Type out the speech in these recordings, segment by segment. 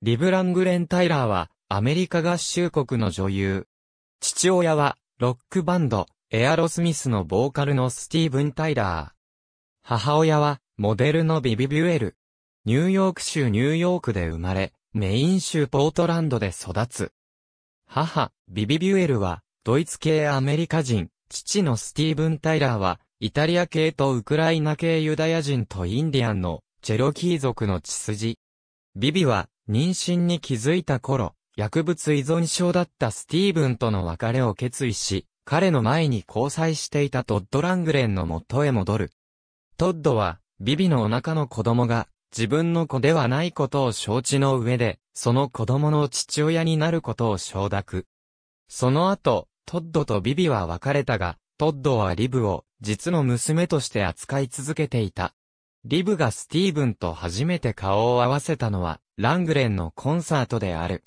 リブラングレン・タイラーは、アメリカ合衆国の女優。父親は、ロックバンド、エアロスミスのボーカルのスティーブン・タイラー。母親は、モデルのビビ・ビュエル。ニューヨーク州ニューヨークで生まれ、メイン州ポートランドで育つ。母、ビビ・ビュエルは、ドイツ系アメリカ人、父のスティーブン・タイラーは、イタリア系とウクライナ系ユダヤ人とインディアンの、チェロキー族の血筋。ビビは、妊娠に気づいた頃、薬物依存症だったスティーブンとの別れを決意し、彼の前に交際していたトッド・ラングレンの元へ戻る。トッドは、ビビのお腹の子供が、自分の子ではないことを承知の上で、その子供の父親になることを承諾。その後、トッドとビビは別れたが、トッドはリブを、実の娘として扱い続けていた。リブがスティーブンと初めて顔を合わせたのは、ラングレンのコンサートである。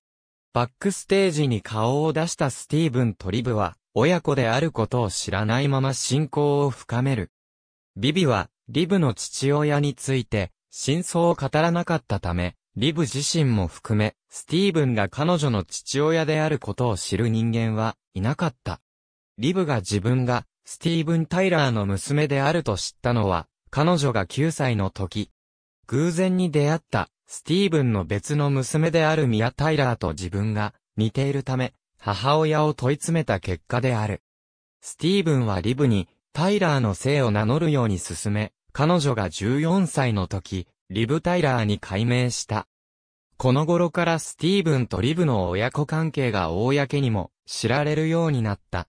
バックステージに顔を出したスティーブンとリブは、親子であることを知らないまま信仰を深める。ビビは、リブの父親について、真相を語らなかったため、リブ自身も含め、スティーブンが彼女の父親であることを知る人間はいなかった。リブが自分が、スティーブン・タイラーの娘であると知ったのは、彼女が9歳の時。偶然に出会ったスティーブンの別の娘であるミア・タイラーと自分が似ているため、母親を問い詰めた結果である。スティーブンはリブに、タイラーの姓を名乗るように進め、彼女が14歳の時、リブ・タイラーに改名した。この頃からスティーブンとリブの親子関係が公にも知られるようになった。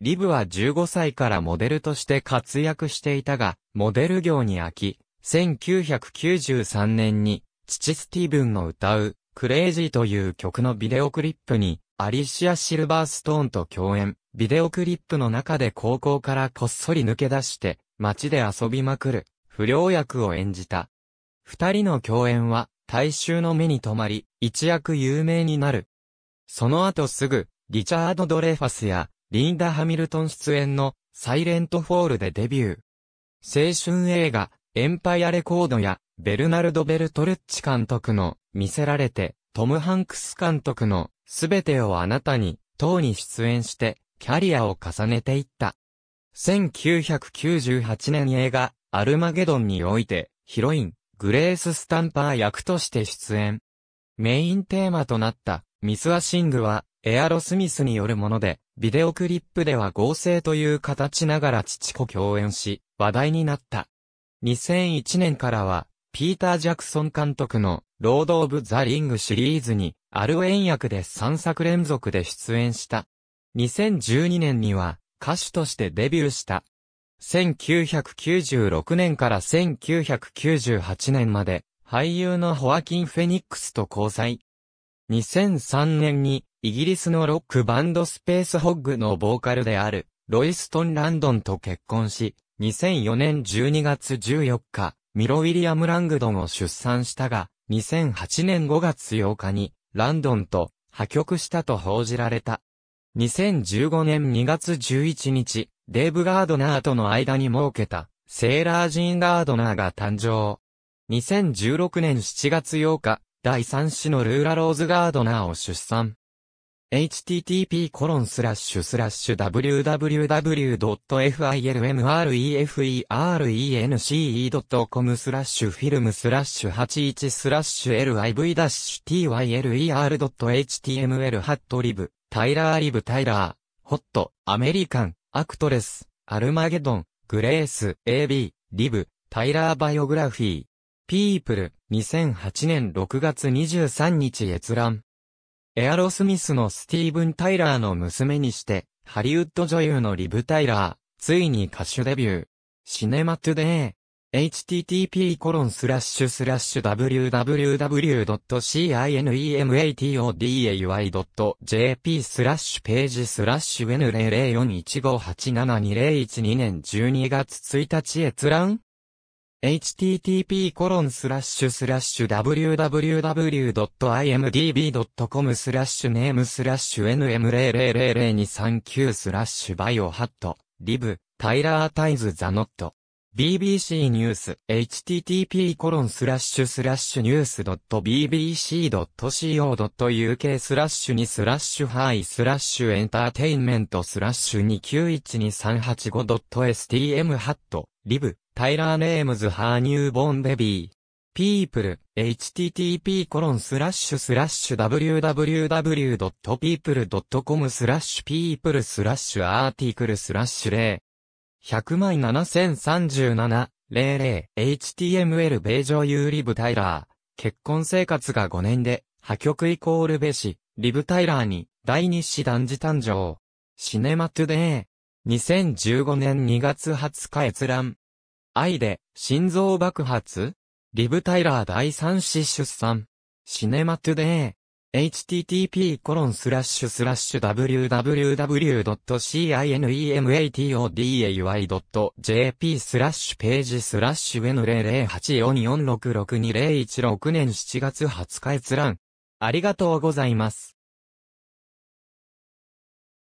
リブは15歳からモデルとして活躍していたが、モデル業に飽き、1993年に父スティーブンの歌う、クレイジーという曲のビデオクリップに、アリシア・シルバーストーンと共演、ビデオクリップの中で高校からこっそり抜け出して、街で遊びまくる、不良役を演じた。二人の共演は、大衆の目に留まり、一躍有名になる。その後すぐ、リチャード・ドレファスや、リンダ・ハミルトン出演の、サイレント・フォールでデビュー。青春映画、エンパイア・レコードや、ベルナルド・ベルトレッチ監督の、見せられて、トム・ハンクス監督の、すべてをあなたに、等に出演して、キャリアを重ねていった。1998年映画、アルマゲドンにおいて、ヒロイン、グレース・スタンパー役として出演。メインテーマとなった、ミス・アシングは、エアロスミスによるもので、ビデオクリップでは合成という形ながら父子共演し、話題になった。2001年からは、ピーター・ジャクソン監督のロード・オブ・ザ・リングシリーズにアルウェン役で3作連続で出演した。2012年には歌手としてデビューした。1996年から1998年まで俳優のホアキン・フェニックスと交際。2003年にイギリスのロックバンドスペースホッグのボーカルであるロイストン・ランドンと結婚し、2004年12月14日、ミロ・ウィリアム・ラングドンを出産したが、2008年5月8日に、ランドンと破局したと報じられた。2015年2月11日、デーブ・ガードナーとの間に設けた、セーラー・ジーン・ガードナーが誕生。2016年7月8日、第3子のルーラ・ローズ・ガードナーを出産。http://www.filmrefence.com スラッシュフィルムスラッシュ81スラッシュ liv-tyler.html ハットリブ、タイラーリブタイラー、ホット、アメリカン、アクトレス、アルマゲドン、グレース、AB、リブ、タイラーバイオグラフィー、ピープル、2008年6月23日閲覧。エアロスミスのスティーブン・タイラーの娘にして、ハリウッド女優のリブ・タイラー、ついに歌手デビュー。シネマトゥデー。h t t p w w w c i n e m a t o d a y j p スラッシュページスラッシュ n 0 0 4 1 5 8 7 2 0 1 2年12月1日閲覧 http://www.imdb.com スラッシュネームスラッシュ n m 0 0 0 2 3 9スラッシュバイオハット、リブ、タイラータイズザノット。BBC ニュース http://news.bbc.co.uk スラッシュにスラッシュハイスラッシュエンターテインメントスラッシュ 291235.stm ハットリブタイラーネームズハーニューボーンベビーピープル http コロンスラッシュスラッシュ www.people.com スラッシュ people スラッシュアーティクルスラッシュ0 100-7037-00HTML 米女有リブ・タイラー。結婚生活が5年で、破局イコールべし、リブ・タイラーに、第二子男児誕生。シネマトゥデイ。2015年2月20日閲覧。愛で、心臓爆発リブ・タイラー第三子出産。シネマトゥデイ。http://www.cinematoday.jp スラッシュページスラッシュ N00844662016 年7月20日閲覧。ありがとうございます。